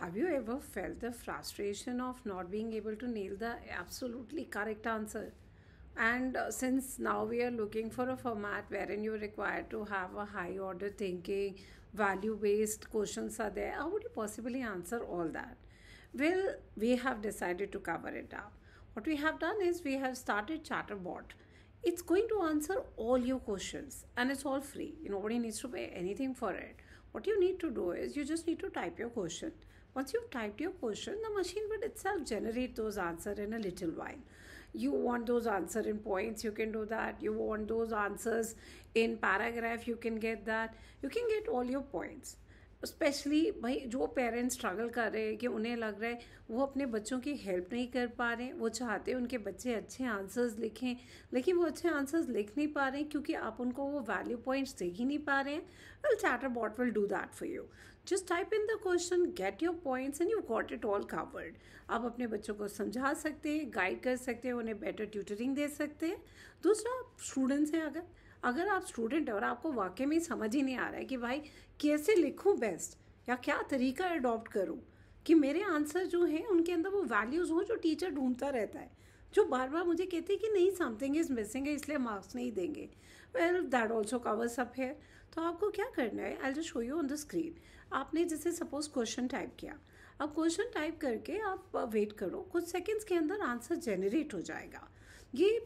Have you ever felt the frustration of not being able to nail the absolutely correct answer? And uh, since now we are looking for a format wherein you're required to have a high order thinking, value based questions are there, how would you possibly answer all that? Well, we have decided to cover it up. What we have done is we have started Chatterbot. It's going to answer all your questions and it's all free. Nobody needs to pay anything for it what you need to do is you just need to type your question. Once you've typed your question, the machine will itself generate those answer in a little while. You want those answer in points, you can do that. You want those answers in paragraph, you can get that. You can get all your points. Specially भाई जो parents struggle कर रहे हैं कि उन्हें लग रहा है वो अपने बच्चों की हेल्प नहीं कर पा रहे हैं वो चाहते हैं उनके बच्चे अच्छे आंसर्स लिखें लेकिन वो अच्छे आंसर्स लिख नहीं पा रहे हैं क्योंकि आप उनको वो वैल्यू पॉइंट्स दे ही नहीं पा रहे हैं well chatter bot will do that for you just type in the question get your points and you got it all covered आप अपने बच्चों को समझा सकते हैं गाइड कर सकते हैं उन्हें बेटर ट्यूटरिंग दे सकते हैं दूसरा स्टूडेंट्स हैं अगर अगर आप स्टूडेंट हैं और आपको वाकई में समझ ही नहीं आ रहा है कि भाई कैसे लिखूँ बेस्ट या क्या तरीका अडॉप्ट करूँ कि मेरे आंसर जो हैं उनके अंदर वो वैल्यूज़ हों जो टीचर ढूंढता रहता है जो बार बार मुझे कहती है कि नहीं समथिंग इज़ मिसिंग है इसलिए मार्क्स नहीं देंगे well that also covers up है तो आपको क्या करना है I just show you on the screen आपने जैसे सपोज क्वेश्चन टाइप किया अब क्वेश्चन टाइप करके आप वेट करो कुछ सेकंड्स के अंदर आंसर जनरेट हो जाएगा ये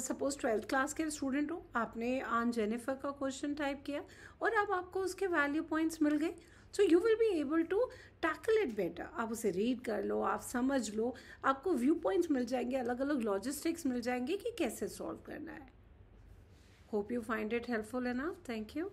सपोज ट्वेल्थ क्लास के स्टूडेंट हो आपने आन जेनिफर का क्वेश्चन टाइप किया और अब आपको उसके वैल्यू पॉइंट्स मिल गए so you will be able to tackle it better आप उसे रीड कर लो आप समझ लो आपको व्यू पॉइंट्स मिल जाएंगे अलग अलग लॉजिस्टिक्स मिल जाएंगे कि कैसे सॉल्व करना है hope you find it helpful enough thank you